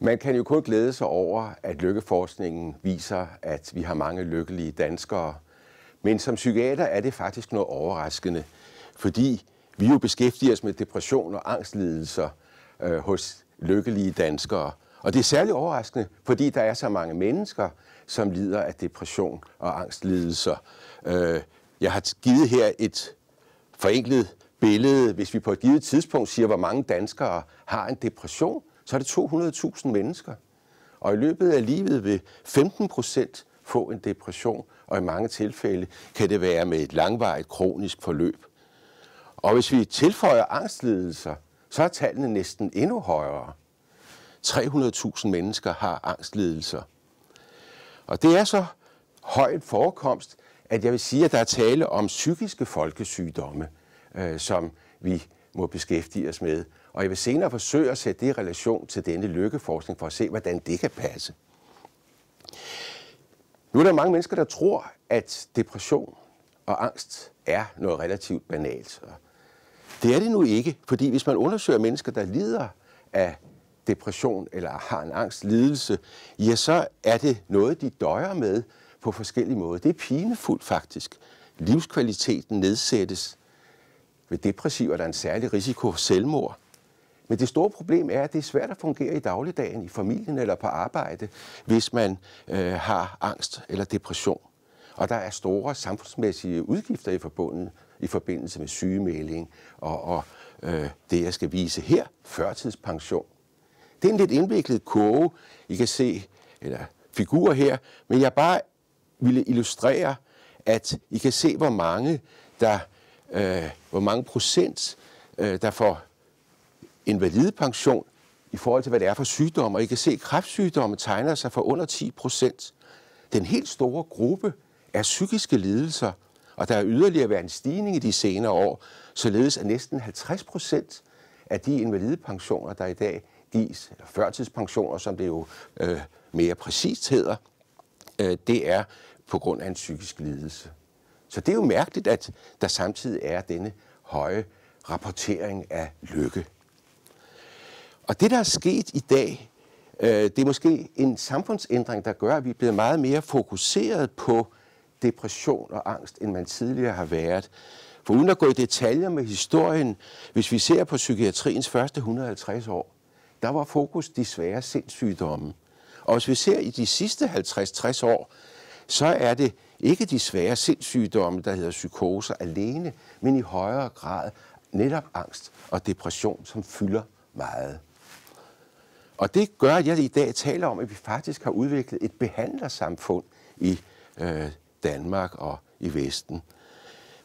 Man kan jo kun glæde sig over, at lykkeforskningen viser, at vi har mange lykkelige danskere. Men som psykiater er det faktisk noget overraskende, fordi vi jo beskæftiger os med depression og angstlidelser øh, hos lykkelige danskere. Og det er særlig overraskende, fordi der er så mange mennesker, som lider af depression og angstlidelser. Øh, jeg har givet her et forenklet billede. Hvis vi på et givet tidspunkt siger, hvor mange danskere har en depression, så er det 200.000 mennesker. Og i løbet af livet vil 15 procent få en depression, og i mange tilfælde kan det være med et langvarigt kronisk forløb. Og hvis vi tilføjer angstlidelser, så er tallene næsten endnu højere. 300.000 mennesker har angstlidelser. Og det er så høj en forekomst, at jeg vil sige, at der er tale om psykiske folkesygdomme, øh, som vi må beskæftige os med. Og jeg vil senere forsøge at sætte det i relation til denne lykkeforskning for at se, hvordan det kan passe. Nu er der mange mennesker, der tror, at depression og angst er noget relativt banalt. Det er det nu ikke, fordi hvis man undersøger mennesker, der lider af depression eller har en angstlidelse, ja, så er det noget, de døjer med på forskellige måder. Det er pinefuldt faktisk. Livskvaliteten nedsættes. Ved depressiv er der en særlig risiko for selvmord. Men det store problem er, at det er svært at fungere i dagligdagen, i familien eller på arbejde, hvis man øh, har angst eller depression. Og der er store samfundsmæssige udgifter i, forbundet, i forbindelse med sygemelding og, og øh, det, jeg skal vise her, førtidspension. Det er en lidt indviklet kurve, I kan se, eller figur her, men jeg bare ville illustrere, at I kan se, hvor mange, der, øh, hvor mange procent, øh, der får invalidepension i forhold til, hvad det er for sygdomme. Og I kan se, at kræftsygdomme tegner sig for under 10 procent. Den helt store gruppe er psykiske lidelser, og der er yderligere været en stigning i de senere år, således at næsten 50 procent af de invalidepensioner, der i dag gives, eller førtidspensioner, som det jo øh, mere præcist hedder, øh, det er på grund af en psykisk lidelse. Så det er jo mærkeligt, at der samtidig er denne høje rapportering af lykke. Og det, der er sket i dag, øh, det er måske en samfundsændring, der gør, at vi er blevet meget mere fokuseret på depression og angst, end man tidligere har været. For uden at gå i detaljer med historien, hvis vi ser på psykiatriens første 150 år, der var fokus de svære sindssygdomme. Og hvis vi ser i de sidste 50-60 år, så er det ikke de svære sindssygdomme, der hedder psykoser alene, men i højere grad netop angst og depression, som fylder meget. Og det gør, at jeg i dag taler om, at vi faktisk har udviklet et behandlersamfund i øh, Danmark og i Vesten.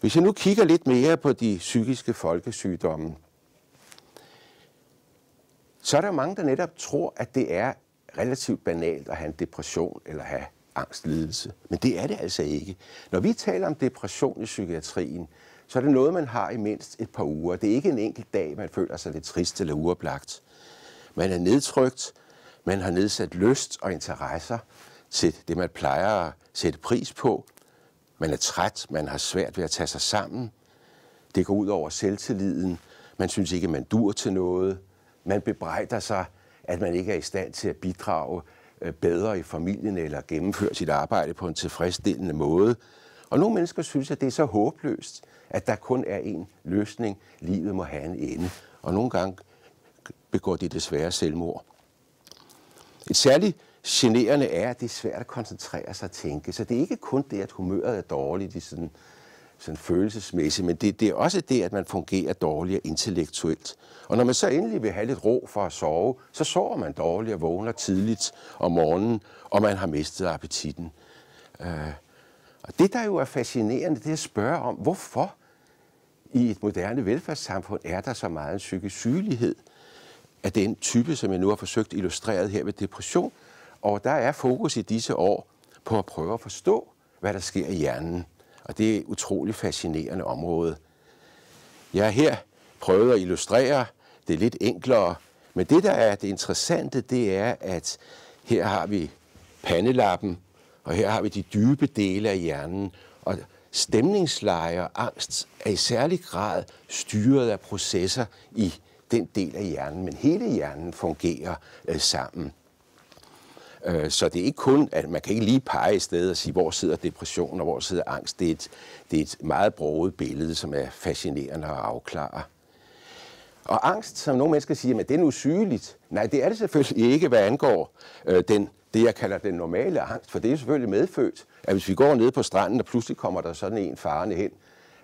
Hvis jeg nu kigger lidt mere på de psykiske folkesygdomme, så er der mange, der netop tror, at det er relativt banalt at have en depression eller have angstlidelse. Men det er det altså ikke. Når vi taler om depression i psykiatrien, så er det noget, man har i mindst et par uger. Det er ikke en enkelt dag, man føler sig lidt trist eller uoplagt. Man er nedtrykt, man har nedsat lyst og interesser til det, man plejer at sætte pris på. Man er træt, man har svært ved at tage sig sammen. Det går ud over selvtilliden. Man synes ikke, at man dur til noget. Man bebrejder sig, at man ikke er i stand til at bidrage øh, bedre i familien eller gennemføre sit arbejde på en tilfredsstillende måde. Og nogle mennesker synes, at det er så håbløst, at der kun er én løsning. Livet må have en ende. Og nogle gange begår de desværre selvmord. Et særligt generende er, at det er svært at koncentrere sig og tænke. Så det er ikke kun det, at humøret er dårligt i sådan, sådan følelsesmæssigt, men det, det er også det, at man fungerer dårligere intellektuelt. Og når man så endelig vil have lidt ro for at sove, så sover man dårligt og vågner tidligt om morgenen, og man har mistet appetitten. Øh, og det, der jo er fascinerende, det er at spørge om, hvorfor i et moderne velfærdssamfund er der så meget en psykisk sygelighed? af den type, som jeg nu har forsøgt illustreret her ved depression. Og der er fokus i disse år på at prøve at forstå, hvad der sker i hjernen. Og det er et utroligt fascinerende område. Jeg har her prøvet at illustrere det lidt enklere, men det, der er det interessante, det er, at her har vi pandelappen, og her har vi de dybe dele af hjernen, og stemningsleje og angst er i særlig grad styret af processer i den del af hjernen, men hele hjernen fungerer øh, sammen. Øh, så det er ikke kun, at man kan ikke lige pege et sted og sige, hvor sidder depression og hvor sidder angst. Det er et, det er et meget broget billede, som er fascinerende at afklare. Og angst, som nogle mennesker siger, men det er nu sygeligt. Nej, det er det selvfølgelig ikke, hvad angår øh, den, det, jeg kalder den normale angst, for det er selvfølgelig medfødt, at hvis vi går ned på stranden, og pludselig kommer der sådan en farende hen,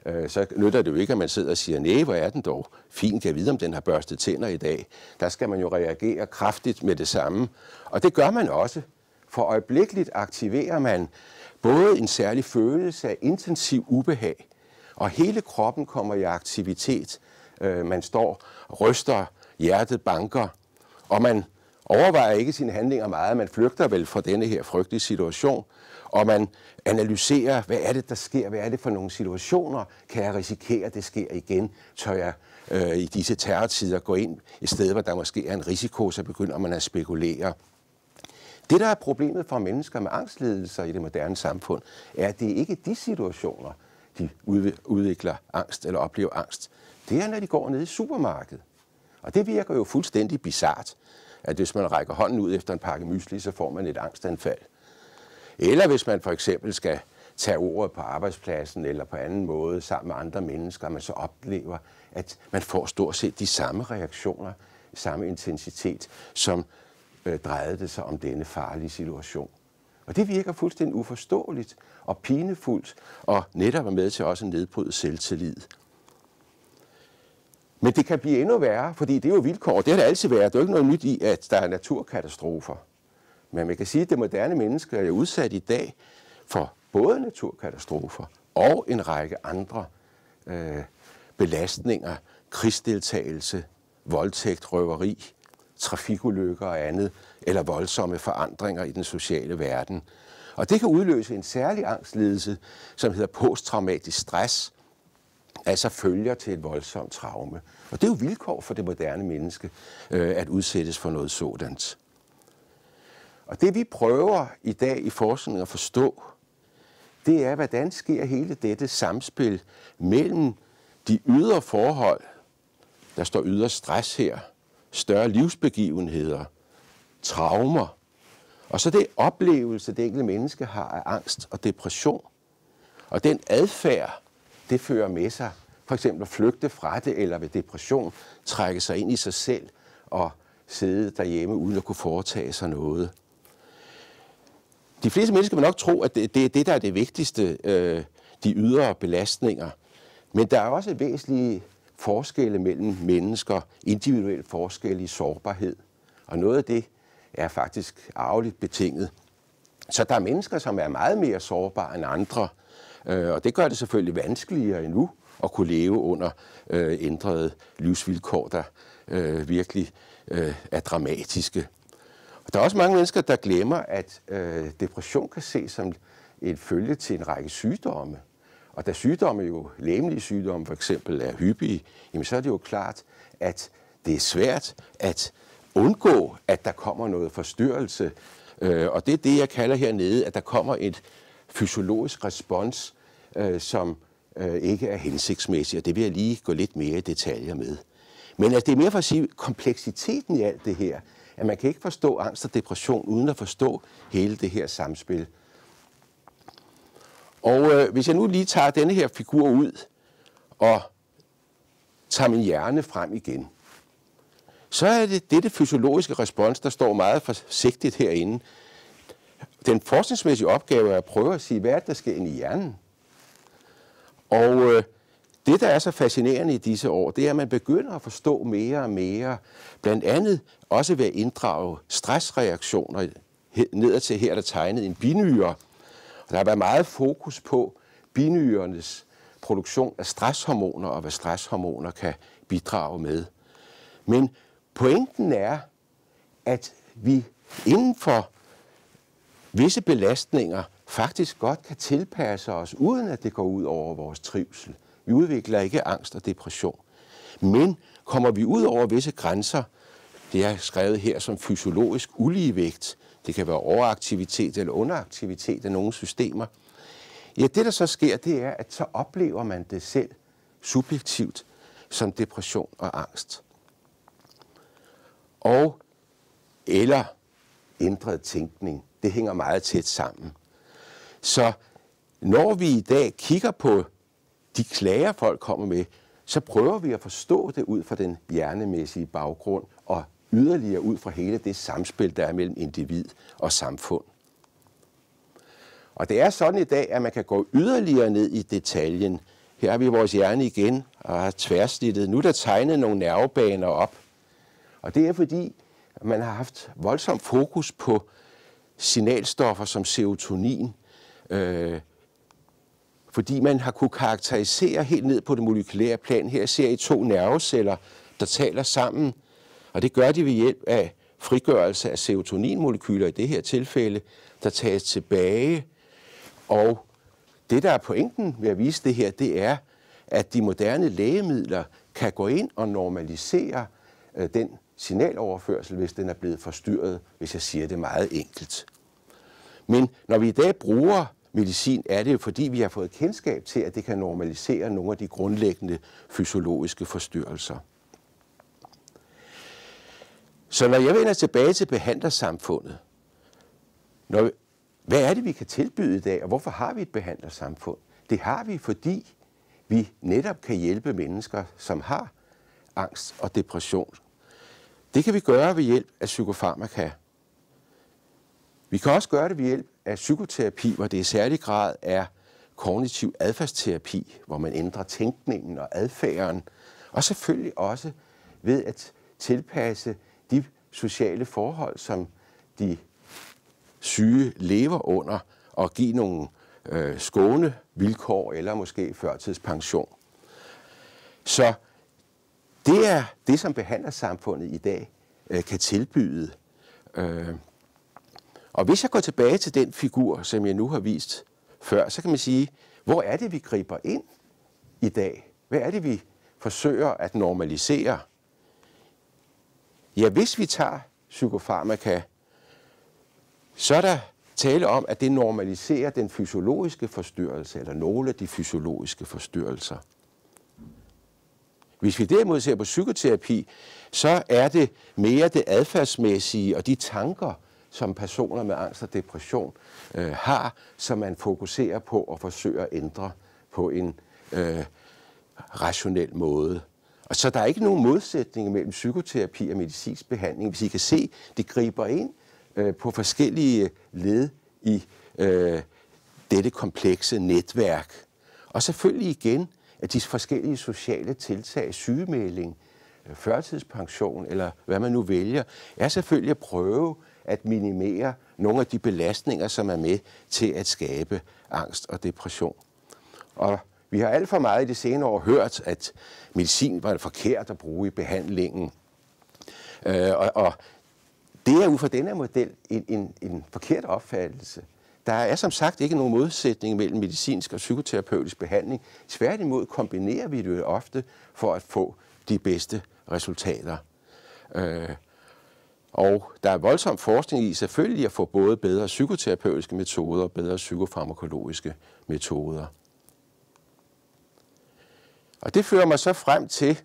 øh, så nytter det jo ikke, at man sidder og siger, nej, hvor er den dog? Fint, jeg ved, om den har børstet tænder i dag. Der skal man jo reagere kraftigt med det samme. Og det gør man også. For øjeblikkeligt aktiverer man både en særlig følelse af intensiv ubehag, og hele kroppen kommer i aktivitet. Øh, man står, ryster, hjertet banker, og man overvejer ikke sine handlinger meget. Man flygter vel fra denne her frygtelige situation, og man analyserer, hvad er det, der sker, hvad er det for nogle situationer, kan jeg risikere, at det sker igen, tør jeg øh, i disse terrortider gå ind et sted, hvor der måske er en risiko, så begynder man at spekulere. Det, der er problemet for mennesker med angstledelser i det moderne samfund, er, at det ikke er de situationer, de udvikler angst eller oplever angst. Det er, når de går ned i supermarkedet. Og det virker jo fuldstændig bizart, at hvis man rækker hånden ud efter en pakke mysli, så får man et angstanfald. Eller hvis man for eksempel skal tage ordet på arbejdspladsen eller på anden måde sammen med andre mennesker, man så oplever, at man får stort set de samme reaktioner, samme intensitet, som øh, drejede det sig om denne farlige situation. Og det virker fuldstændig uforståeligt og pinefuldt, og netop er med til også at nedbryde selvtillid. Men det kan blive endnu værre, fordi det er jo vilkår, det har det altid været. Det er jo ikke noget nyt i, at der er naturkatastrofer. Men man kan sige, at det moderne menneske er jo udsat i dag for både naturkatastrofer og en række andre øh, belastninger, krigsdeltagelse, voldtægt, røveri, trafikulykker og andet, eller voldsomme forandringer i den sociale verden. Og det kan udløse en særlig angstledelse, som hedder posttraumatisk stress, altså følger til et voldsomt traume. Og det er jo vilkår for det moderne menneske, øh, at udsættes for noget sådant. Og det vi prøver i dag i forskningen at forstå, det er, hvordan sker hele dette samspil mellem de ydre forhold, der står ydre stress her, større livsbegivenheder, traumer, og så det oplevelse, det enkelte menneske har af angst og depression. Og den adfærd, det fører med sig, for eksempel at flygte fra det, eller ved depression, trække sig ind i sig selv og sidde derhjemme uden at kunne foretage sig noget de fleste mennesker vil nok tro, at det er det, der er det vigtigste, øh, de ydre belastninger. Men der er også væsentlige forskelle mellem mennesker, individuelle forskelle i sårbarhed. Og noget af det er faktisk arveligt betinget. Så der er mennesker, som er meget mere sårbare end andre, øh, og det gør det selvfølgelig vanskeligere endnu at kunne leve under øh, ændrede livsvilkår, der øh, virkelig øh, er dramatiske. Der er også mange mennesker, der glemmer, at øh, depression kan ses som en følge til en række sygdomme. Og da sygdomme jo, læmelige sygdomme for eksempel, er hyppige, jamen så er det jo klart, at det er svært at undgå, at der kommer noget forstyrrelse. Øh, og det er det, jeg kalder hernede, at der kommer et fysiologisk respons, øh, som øh, ikke er hensigtsmæssig, og det vil jeg lige gå lidt mere i detaljer med. Men altså, det er mere for at sige, kompleksiteten i alt det her, at man kan ikke forstå angst og depression uden at forstå hele det her samspil. Og øh, hvis jeg nu lige tager denne her figur ud og tager min hjerne frem igen, så er det dette fysiologiske respons, der står meget forsigtigt herinde. Den forskningsmæssige opgave er at prøve at sige, hvad er det, der sker inde i hjernen? Og øh, det, der er så fascinerende i disse år, det er, at man begynder at forstå mere og mere, blandt andet også ved at inddrage stressreaktioner til her, der tegnet en binyre. Og der har været meget fokus på binyrenes produktion af stresshormoner og hvad stresshormoner kan bidrage med. Men pointen er, at vi inden for visse belastninger faktisk godt kan tilpasse os, uden at det går ud over vores trivsel. Vi udvikler ikke angst og depression. Men kommer vi ud over visse grænser, det er skrevet her som fysiologisk uligevægt, det kan være overaktivitet eller underaktivitet af nogle systemer, ja, det der så sker, det er, at så oplever man det selv subjektivt som depression og angst. Og eller ændret tænkning. Det hænger meget tæt sammen. Så når vi i dag kigger på de klager, folk kommer med, så prøver vi at forstå det ud fra den hjernemæssige baggrund, og yderligere ud fra hele det samspil, der er mellem individ og samfund. Og det er sådan i dag, at man kan gå yderligere ned i detaljen. Her har vi vores hjerne igen og har tværsnittet. Nu er der tegnet nogle nervebaner op. Og det er fordi, at man har haft voldsom fokus på signalstoffer som serotonin, øh, fordi man har kunne karakterisere helt ned på det molekylære plan. Her ser I to nerveceller, der taler sammen, og det gør de ved hjælp af frigørelse af serotoninmolekyler i det her tilfælde, der tages tilbage. Og det, der er pointen ved at vise det her, det er, at de moderne lægemidler kan gå ind og normalisere øh, den signaloverførsel, hvis den er blevet forstyrret, hvis jeg siger det meget enkelt. Men når vi i dag bruger medicin, er det jo fordi, vi har fået kendskab til, at det kan normalisere nogle af de grundlæggende fysiologiske forstyrrelser. Så når jeg vender tilbage til behandlersamfundet, når, hvad er det, vi kan tilbyde i dag, og hvorfor har vi et behandlersamfund? Det har vi, fordi vi netop kan hjælpe mennesker, som har angst og depression. Det kan vi gøre ved hjælp af psykofarmaka. Vi kan også gøre det ved hjælp af psykoterapi, hvor det i særlig grad er kognitiv adfærdsterapi, hvor man ændrer tænkningen og adfærden, og selvfølgelig også ved at tilpasse de sociale forhold, som de syge lever under, og give nogle øh, skåne vilkår eller måske førtidspension. Så det er det, som behandlersamfundet i dag øh, kan tilbyde. Øh, og hvis jeg går tilbage til den figur, som jeg nu har vist før, så kan man sige, hvor er det, vi griber ind i dag? Hvad er det, vi forsøger at normalisere? Ja, hvis vi tager psykofarmaka, så er der tale om, at det normaliserer den fysiologiske forstyrrelse, eller nogle af de fysiologiske forstyrrelser. Hvis vi derimod ser på psykoterapi, så er det mere det adfærdsmæssige og de tanker, som personer med angst og depression øh, har, som man fokuserer på og forsøger at ændre på en øh, rationel måde. Og så der er ikke nogen modsætning mellem psykoterapi og medicinsk behandling. Hvis I kan se, det griber ind øh, på forskellige led i øh, dette komplekse netværk. Og selvfølgelig igen, at de forskellige sociale tiltag, sygemelding, øh, førtidspension eller hvad man nu vælger, er selvfølgelig at prøve at minimere nogle af de belastninger, som er med til at skabe angst og depression. Og vi har alt for meget i de senere år hørt, at medicin var det forkert at bruge i behandlingen. Øh, og, og det er ud fra denne model en, en, en forkert opfattelse. Der er som sagt ikke nogen modsætning mellem medicinsk og psykoterapeutisk behandling. Tværtimod kombinerer vi det jo ofte for at få de bedste resultater. Øh, og der er voldsom forskning i selvfølgelig at få både bedre psykoterapeutiske metoder og bedre psykofarmakologiske metoder. Og det fører mig så frem til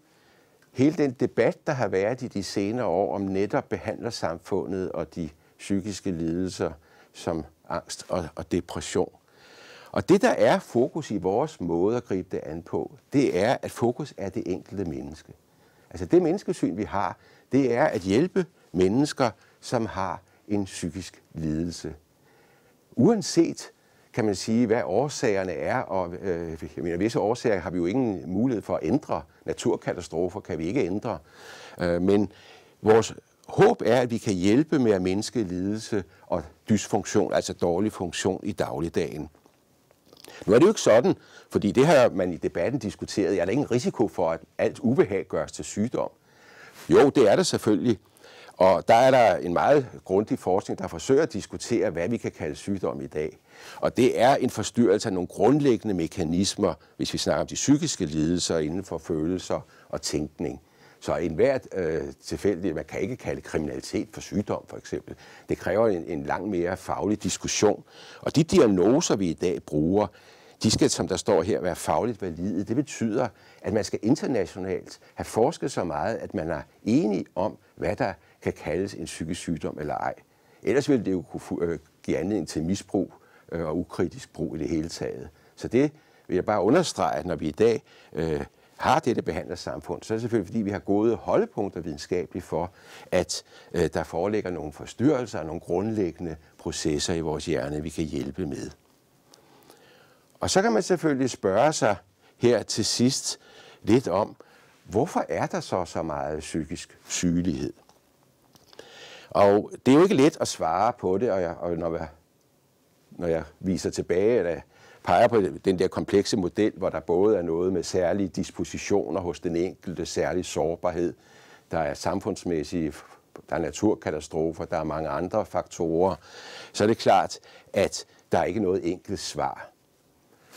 hele den debat, der har været i de senere år om netop behandlersamfundet og de psykiske lidelser som angst og, og depression. Og det, der er fokus i vores måde at gribe det an på, det er, at fokus er det enkelte menneske. Altså det menneskesyn, vi har, det er at hjælpe mennesker, som har en psykisk lidelse. Uanset kan man sige, hvad årsagerne er, og øh, jeg mener, visse årsager har vi jo ingen mulighed for at ændre. Naturkatastrofer kan vi ikke ændre. Øh, men vores håb er, at vi kan hjælpe med at mindske lidelse og dysfunktion, altså dårlig funktion i dagligdagen. Nu er det jo ikke sådan, fordi det har man i debatten diskuteret, er der ingen risiko for, at alt ubehag gøres til sygdom? Jo, det er der selvfølgelig. Og der er der en meget grundig forskning, der forsøger at diskutere, hvad vi kan kalde sygdom i dag. Og det er en forstyrrelse af nogle grundlæggende mekanismer, hvis vi snakker om de psykiske lidelser inden for følelser og tænkning. Så enhver øh, tilfældig, man kan ikke kalde kriminalitet for sygdom for eksempel. Det kræver en, en langt mere faglig diskussion. Og de diagnoser, vi i dag bruger, de skal, som der står her, være fagligt valide. Det betyder, at man skal internationalt have forsket så meget, at man er enig om, hvad der kan kaldes en psykisk sygdom eller ej. Ellers ville det jo kunne øh, give anledning til misbrug øh, og ukritisk brug i det hele taget. Så det vil jeg bare understrege, at når vi i dag øh, har dette behandlersamfund, så er det selvfølgelig, fordi vi har gode holdepunkter videnskabeligt for, at øh, der foreligger nogle forstyrrelser og nogle grundlæggende processer i vores hjerne, vi kan hjælpe med. Og så kan man selvfølgelig spørge sig her til sidst lidt om, hvorfor er der så så meget psykisk sygelighed? Og det er jo ikke let at svare på det, og, jeg, og når, jeg, når jeg viser tilbage, eller peger på den der komplekse model, hvor der både er noget med særlige dispositioner hos den enkelte, særlig sårbarhed, der er samfundsmæssige, der er naturkatastrofer, der er mange andre faktorer, så er det klart, at der er ikke noget enkelt svar.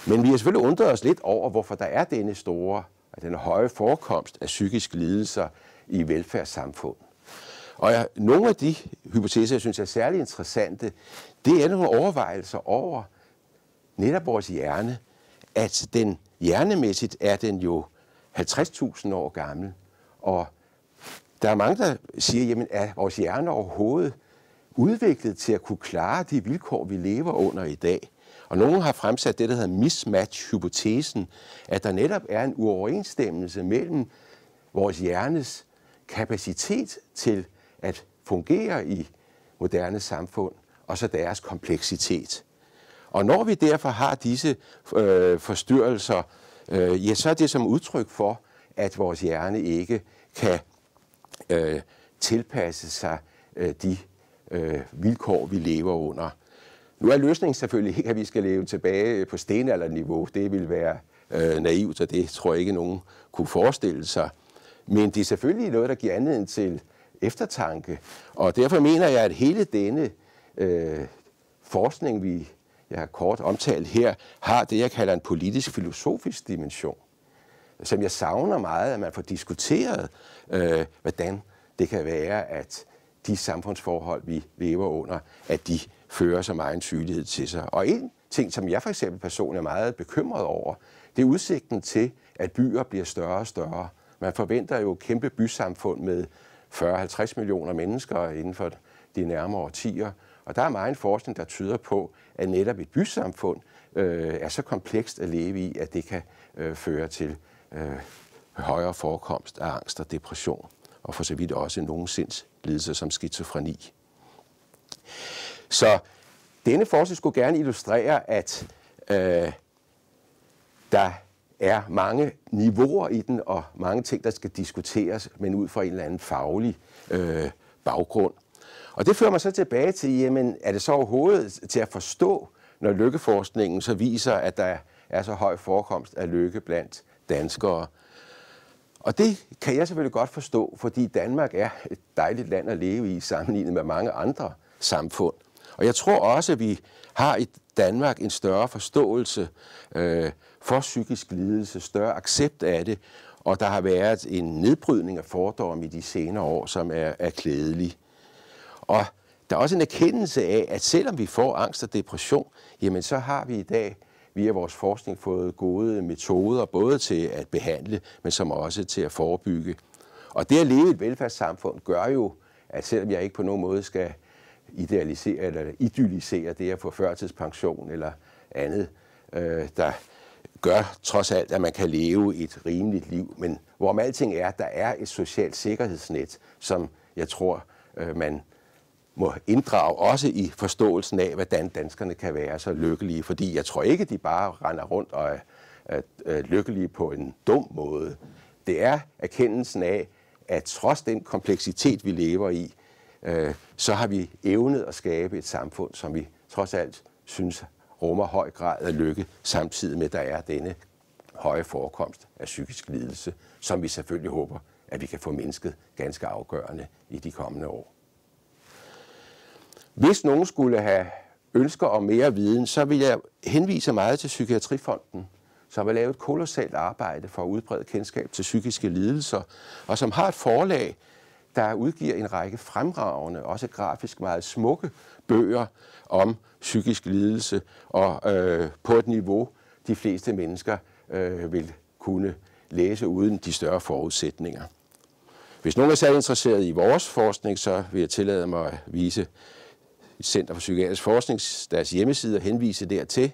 Men vi har selvfølgelig undret os lidt over, hvorfor der er denne store, den høje forekomst af psykisk lidelser i velfærdssamfundet. Og jeg, nogle af de hypoteser, jeg synes er særlig interessante, det er nogle overvejelser over netop vores hjerne, at den hjernemæssigt er den jo 50.000 år gammel, og der er mange, der siger, jamen er vores hjerne overhovedet udviklet til at kunne klare de vilkår, vi lever under i dag? Og nogen har fremsat det, der hedder mismatch-hypotesen, at der netop er en uoverensstemmelse mellem vores hjernes kapacitet til at fungere i moderne samfund, og så deres kompleksitet. Og når vi derfor har disse øh, forstyrrelser, øh, ja, så er det som udtryk for, at vores hjerne ikke kan øh, tilpasse sig øh, de øh, vilkår, vi lever under. Nu er løsningen selvfølgelig ikke, at vi skal leve tilbage på stenalderniveau. Det vil være øh, naivt, og det tror jeg ikke, nogen kunne forestille sig. Men det er selvfølgelig noget, der giver anledning til eftertanke. Og derfor mener jeg, at hele denne øh, forskning, vi jeg har kort omtalt her, har det, jeg kalder en politisk-filosofisk dimension, som jeg savner meget, at man får diskuteret, øh, hvordan det kan være, at de samfundsforhold, vi lever under, at de fører så meget en sygelighed til sig. Og en ting, som jeg for eksempel personligt er meget bekymret over, det er udsigten til, at byer bliver større og større. Man forventer jo kæmpe bysamfund med 40-50 millioner mennesker inden for de nærmere årtier. Og der er meget forskning, der tyder på, at netop et bysamfund øh, er så komplekst at leve i, at det kan øh, føre til øh, højere forekomst af angst og depression, og for så vidt også nogle sindslidelser som skizofreni. Så denne forskning skulle gerne illustrere, at øh, der er mange niveauer i den, og mange ting, der skal diskuteres, men ud fra en eller anden faglig øh, baggrund. Og det fører mig så tilbage til, jamen er det så overhovedet til at forstå, når lykkeforskningen så viser, at der er så høj forekomst af lykke blandt danskere. Og det kan jeg selvfølgelig godt forstå, fordi Danmark er et dejligt land at leve i sammenlignet med mange andre samfund. Og jeg tror også, at vi har et Danmark en større forståelse øh, for psykisk lidelse, større accept af det, og der har været en nedbrydning af fordomme i de senere år, som er, er klædelig. Og der er også en erkendelse af, at selvom vi får angst og depression, jamen så har vi i dag via vores forskning fået gode metoder, både til at behandle, men som også til at forebygge. Og det at leve i et velfærdssamfund gør jo, at selvom jeg ikke på nogen måde skal idealisere eller idyllisere det at få førtidspension eller andet, øh, der gør trods alt, at man kan leve et rimeligt liv. Men hvorom alting er, der er et socialt sikkerhedsnet, som jeg tror, øh, man må inddrage også i forståelsen af, hvordan danskerne kan være så lykkelige. Fordi jeg tror ikke, de bare render rundt og er, er, er lykkelige på en dum måde. Det er erkendelsen af, at trods den kompleksitet, vi lever i, øh, så har vi evnet at skabe et samfund, som vi trods alt synes rummer høj grad af lykke, samtidig med, at der er denne høje forekomst af psykisk lidelse, som vi selvfølgelig håber, at vi kan få mindsket ganske afgørende i de kommende år. Hvis nogen skulle have ønsker om mere viden, så vil jeg henvise meget til Psykiatrifonden, som har lavet et kolossalt arbejde for at udbrede kendskab til psykiske lidelser, og som har et forlag, der udgiver en række fremragende, også grafisk meget smukke bøger om psykisk lidelse, og øh, på et niveau, de fleste mennesker øh, vil kunne læse uden de større forudsætninger. Hvis nogen er særlig interesseret i vores forskning, så vil jeg tillade mig at vise Center for Psykiatrisk Forskning deres hjemmeside og henvise dertil.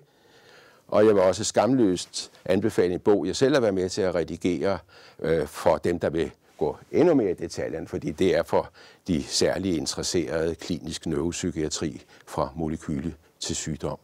Og jeg vil også skamløst anbefale en bog, jeg selv har været med til at redigere øh, for dem, der vil gå endnu mere i detaljen, fordi det er for de særligt interesserede klinisk neuropsykiatri fra molekyle til sygdom.